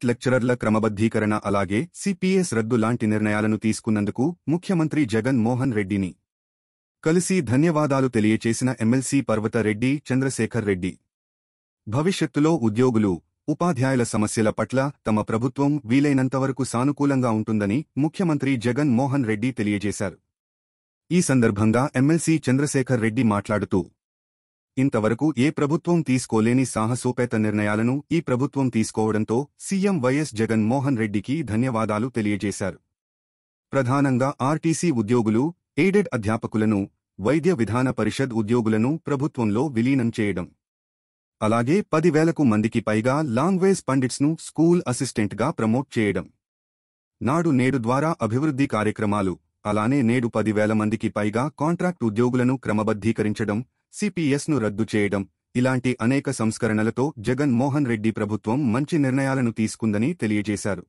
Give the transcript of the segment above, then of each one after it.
cat లెక్చరర్ల క్రమబద్ధీకరణ అలాగే CPS రద్దు లాంటి నిర్ణయాలను తీసుకున్నందుకు ముఖ్యమంత్రి జగన్ మోహన్ రెడ్డిని కలిసి ధన్యవాదాలు తెలియచేసిన ఎమ్మెల్సీ పర్వతరెడ్డి చంద్రశేఖర్ రెడ్డి భవిష్యత్తులో ఉద్యోగులు ఉపాధ్యాయుల సమస్యల పట్ల తమ ప్రభుత్వం వీలైనంతవరకు సానుకూలంగా ఉంటుందని ముఖ్యమంత్రి జగన్ మోహన్ రెడ్డి తెలియజేశారు ఈ సందర్భంగా ఎమ్మెల్సీ చంద్రశేఖర్ రెడ్డి మాట్లాడుతూ ఇంతవరకు ఏ ప్రభుత్వం తీసుకోలేని సాహసోపేత నిర్ణయాలను ఈ ప్రభుత్వం తీసుకోవడంతో సీఎం వైఎస్ జగన్మోహన్ రెడ్డికి ధన్యవాదాలు తెలియజేశారు ప్రధానంగా ఆర్టీసీ ఉద్యోగులు ఎయిడెడ్ అధ్యాపకులను వైద్య విధాన పరిషద్ ఉద్యోగులను ప్రభుత్వంలో విలీనం చేయడం అలాగే పదివేలకు మందికి పైగా లాంగ్వేజ్ పండిట్స్ను స్కూల్ అసిస్టెంట్గా ప్రమోట్ చేయడం నాడు నేడు ద్వారా అభివృద్ధి కార్యక్రమాలు అలానే నేడు పదివేల మందికి పైగా కాంట్రాక్ట్ ఉద్యోగులను క్రమబద్ధీకరించడం సిపిఎస్ను రద్దు చేయడం ఇలాంటి అనేక సంస్కరణలతో జగన్ మోహన్ రెడ్డి ప్రభుత్వం మంచి నిర్ణయాలను తీసుకుందని తెలియజేశారు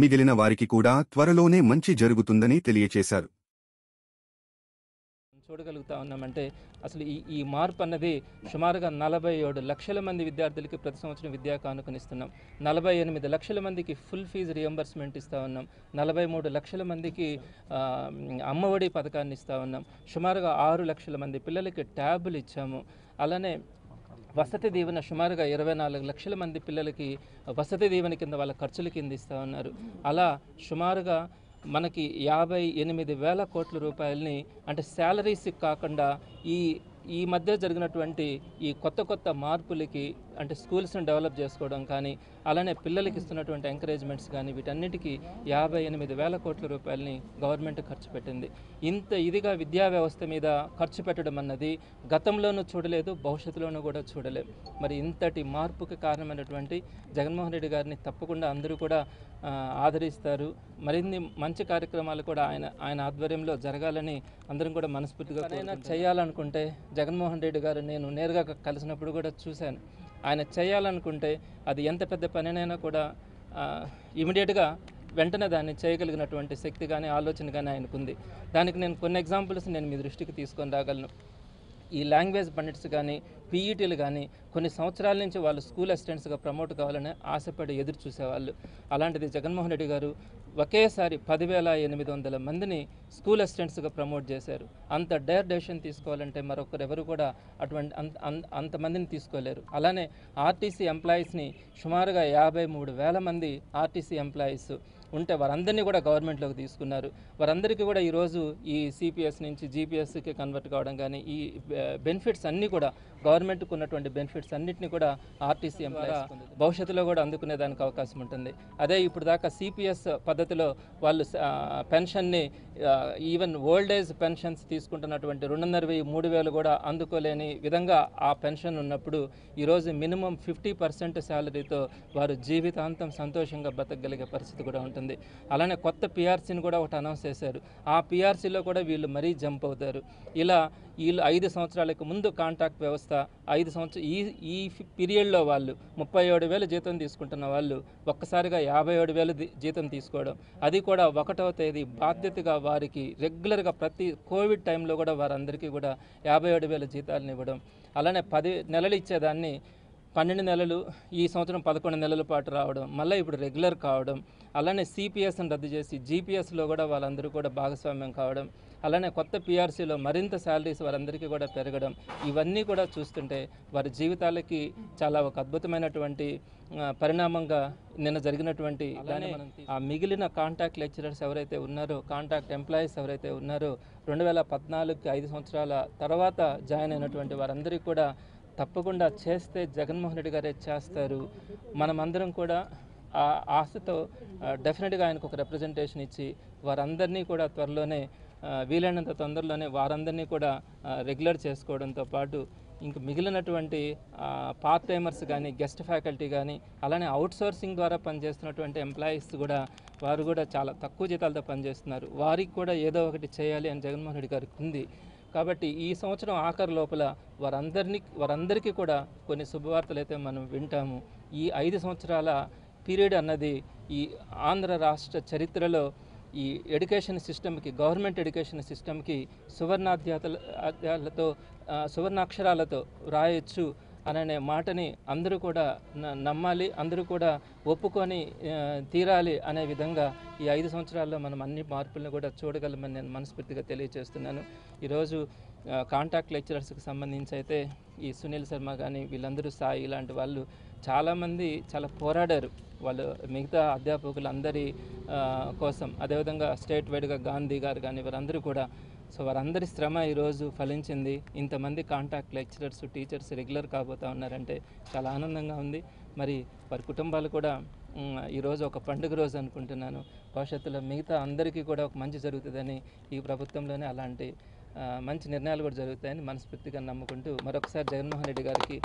మిగిలిన వారికి కూడా త్వరలోనే మంచి జరుగుతుందని తెలియచేశారు చూడగలుగుతా ఉన్నామంటే అసలు ఈ ఈ మార్పు అన్నది సుమారుగా నలభై ఏడు లక్షల మంది విద్యార్థులకి ప్రతి సంవత్సరం విద్యా కానుకనిస్తున్నాం నలభై ఎనిమిది లక్షల మందికి ఫుల్ ఫీజు రియంబర్స్మెంట్ ఇస్తూ ఉన్నాం నలభై మూడు లక్షల మందికి అమ్మఒడి పథకాన్ని ఇస్తూ ఉన్నాం సుమారుగా ఆరు లక్షల మంది పిల్లలకి ట్యాబులు ఇచ్చాము అలానే వసతి దీవెన సుమారుగా ఇరవై నాలుగు లక్షల మంది పిల్లలకి వసతి దీవెన కింద వాళ్ళ ఖర్చుల కింద ఇస్తూ ఉన్నారు అలా సుమారుగా మనకి యాభై ఎనిమిది వేల కోట్ల రూపాయలని అంటే శాలరీస్కి కాకుండా ఈ ఈ మధ్య జరిగినటువంటి ఈ కొత్త కొత్త మార్పులకి అంటే స్కూల్స్ని డెవలప్ చేసుకోవడం కానీ అలానే పిల్లలకి ఇస్తున్నటువంటి ఎంకరేజ్మెంట్స్ కానీ వీటన్నిటికీ యాభై ఎనిమిది వేల కోట్ల రూపాయలని గవర్నమెంట్ ఖర్చు పెట్టింది ఇంత ఇదిగా విద్యా వ్యవస్థ మీద ఖర్చు పెట్టడం అన్నది గతంలోనూ చూడలేదు భవిష్యత్తులోనూ కూడా చూడలేదు మరి ఇంతటి మార్పుకి కారణమైనటువంటి జగన్మోహన్ రెడ్డి గారిని తప్పకుండా అందరూ కూడా ఆదరిస్తారు మరిన్ని మంచి కార్యక్రమాలు కూడా ఆయన ఆయన ఆధ్వర్యంలో జరగాలని అందరం కూడా మనస్ఫూర్తిగా చేయాలనుకుంటే జగన్మోహన్ రెడ్డి గారు నేను నేరుగా కలిసినప్పుడు కూడా చూశాను ఆయన చేయాలనుకుంటే అది ఎంత పెద్ద పనినైనా కూడా ఇమీడియట్గా వెంటనే దాన్ని చేయగలిగినటువంటి శక్తి కానీ ఆలోచన కానీ ఆయనకుంది దానికి నేను కొన్ని ఎగ్జాంపుల్స్ నేను మీ దృష్టికి తీసుకొని రాగలను ఈ లాంగ్వేజ్ పండిట్స్ కానీ పీఈటీలు కానీ కొన్ని సంవత్సరాల నుంచి వాళ్ళు స్కూల్ అసిస్టెంట్స్గా ప్రమోట్ కావాలని ఆశపడి ఎదురు చూసేవాళ్ళు అలాంటిది జగన్మోహన్ రెడ్డి గారు ఒకేసారి పదివేల ఎనిమిది వందల మందిని స్కూల్ అసిస్టెంట్స్గా ప్రమోట్ చేశారు అంత డైర్ డెసిషన్ తీసుకోవాలంటే ఎవరు కూడా అటువంటి అంత అంతమందిని తీసుకోలేరు అలానే ఆర్టీసీ ఎంప్లాయీస్ని సుమారుగా యాభై మూడు వేల మంది ఆర్టీసీ ఎంప్లాయీస్ ఉంటే వారందరినీ కూడా గవర్నమెంట్లోకి తీసుకున్నారు వారందరికీ కూడా ఈరోజు ఈ సిపిఎస్ నుంచి జీపీఎస్కి కన్వర్ట్ కావడం కానీ ఈ బెనిఫిట్స్ అన్నీ కూడా గవర్నమెంట్కు ఉన్నటువంటి బెనిఫిట్స్ అన్నింటినీ కూడా ఆర్టీసీ ఎంప్లాయీస్ భవిష్యత్తులో కూడా అందుకునే దానికి అవకాశం ఉంటుంది అదే ఇప్పుడు దాకా సిపిఎస్ పద్ధతిలో వాళ్ళు పెన్షన్ని ఈవెన్ ఓల్డ్ ఏజ్ పెన్షన్స్ తీసుకుంటున్నటువంటి రెండున్నర వెయ్యి మూడు వేలు కూడా అందుకోలేని విధంగా ఆ పెన్షన్ ఉన్నప్పుడు ఈరోజు మినిమం ఫిఫ్టీ పర్సెంట్ శాలరీతో వారు జీవితాంతం సంతోషంగా బ్రతకగలిగే పరిస్థితి కూడా ఉంటుంది ఉంది అలానే కొత్త పిఆర్సీని కూడా ఒకటి అనౌన్స్ చేశారు ఆ పిఆర్సీలో కూడా వీళ్ళు మరీ జంప్ అవుతారు ఇలా వీళ్ళు ఐదు సంవత్సరాలకు ముందు కాంట్రాక్ట్ వ్యవస్థ ఐదు సంవత్సరం ఈ ఈ పీరియడ్లో వాళ్ళు ముప్పై ఏడు వేల జీతం తీసుకుంటున్న వాళ్ళు ఒక్కసారిగా యాభై ఏడు వేల జీతం తీసుకోవడం అది కూడా ఒకటవ తేదీ బాధ్యతగా వారికి రెగ్యులర్గా ప్రతి కోవిడ్ టైంలో కూడా వారందరికీ కూడా యాభై ఏడు వేల జీతాలను ఇవ్వడం అలానే పది నెలలు ఇచ్చేదాన్ని పన్నెండు నెలలు ఈ సంవత్సరం పదకొండు నెలల పాటు రావడం మళ్ళీ ఇప్పుడు రెగ్యులర్ కావడం అలానే సిపిఎస్ని రద్దు చేసి జీపీఎస్లో కూడా వాళ్ళందరూ కూడా భాగస్వామ్యం కావడం అలానే కొత్త పిఆర్సీలో మరింత శాలరీస్ వారందరికీ కూడా పెరగడం ఇవన్నీ కూడా చూస్తుంటే వారి జీవితాలకి చాలా ఒక అద్భుతమైనటువంటి పరిణామంగా నిన్న జరిగినటువంటి దాని ఆ మిగిలిన కాంటాక్ట్ లెక్చరర్స్ ఎవరైతే ఉన్నారో కాంటాక్ట్ ఎంప్లాయీస్ ఎవరైతే ఉన్నారో రెండు వేల పద్నాలుగు ఐదు సంవత్సరాల తర్వాత జాయిన్ అయినటువంటి వారందరికీ కూడా తప్పకుండా చేస్తే జగన్మోహన్ రెడ్డి గారే చేస్తారు మనమందరం కూడా ఆ ఆశతో డెఫినెట్గా ఆయనకు ఒక రిప్రజెంటేషన్ ఇచ్చి వారందరినీ కూడా త్వరలోనే వీలైనంత తొందరలోనే వారందరినీ కూడా రెగ్యులర్ చేసుకోవడంతో పాటు ఇంక మిగిలినటువంటి పార్ట్ టైమర్స్ కానీ గెస్ట్ ఫ్యాకల్టీ కానీ అలానే అవుట్ సోర్సింగ్ ద్వారా పనిచేస్తున్నటువంటి ఎంప్లాయీస్ కూడా వారు కూడా చాలా తక్కువ జీతాలతో పనిచేస్తున్నారు వారికి కూడా ఏదో ఒకటి చేయాలి అని జగన్మోహన్ రెడ్డి గారికి ఉంది కాబట్టి ఈ సంవత్సరం ఆఖరి లోపల వారందరినీ వారందరికీ కూడా కొన్ని శుభవార్తలు అయితే మనం వింటాము ఈ ఐదు సంవత్సరాల పీరియడ్ అన్నది ఈ ఆంధ్ర రాష్ట్ర చరిత్రలో ఈ ఎడ్యుకేషన్ సిస్టమ్కి గవర్నమెంట్ ఎడ్యుకేషన్ సిస్టమ్కి సువర్ణాధ్యాతలతో సువర్ణాక్షరాలతో రాయొచ్చు అనే మాటని అందరూ కూడా నమ్మాలి అందరూ కూడా ఒప్పుకొని తీరాలి అనే విధంగా ఈ ఐదు సంవత్సరాల్లో మనం అన్ని మార్పులను కూడా చూడగలమని నేను మనస్ఫూర్తిగా తెలియజేస్తున్నాను ఈరోజు కాంటాక్ట్ లెక్చరర్స్కి సంబంధించి అయితే ఈ సునీల్ శర్మ కానీ వీళ్ళందరూ సాయి ఇలాంటి వాళ్ళు చాలామంది చాలా పోరాడారు వాళ్ళు మిగతా అధ్యాపకులందరి కోసం అదేవిధంగా స్టేట్ వైడ్గా గాంధీ గారు కానీ వీరందరూ కూడా సో వారందరి శ్రమ ఈరోజు ఫలించింది ఇంతమంది కాంటాక్ట్ లెక్చరర్స్ టీచర్స్ రెగ్యులర్ కాబోతా ఉన్నారంటే చాలా ఆనందంగా ఉంది మరి వారి కుటుంబాలు కూడా ఈరోజు ఒక పండుగ రోజు అనుకుంటున్నాను భవిష్యత్తులో మిగతా అందరికీ కూడా ఒక మంచి జరుగుతుందని ఈ ప్రభుత్వంలోనే అలాంటి మంచి నిర్ణయాలు కూడా జరుగుతాయని మనస్ఫూర్తిగా నమ్ముకుంటూ మరొకసారి జగన్మోహన్ రెడ్డి గారికి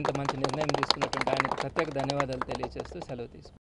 ఇంత మంచి నిర్ణయం తీసుకున్నటువంటి ఆయనకు ప్రత్యేక ధన్యవాదాలు తెలియజేస్తూ సెలవు తీసుకుంటాను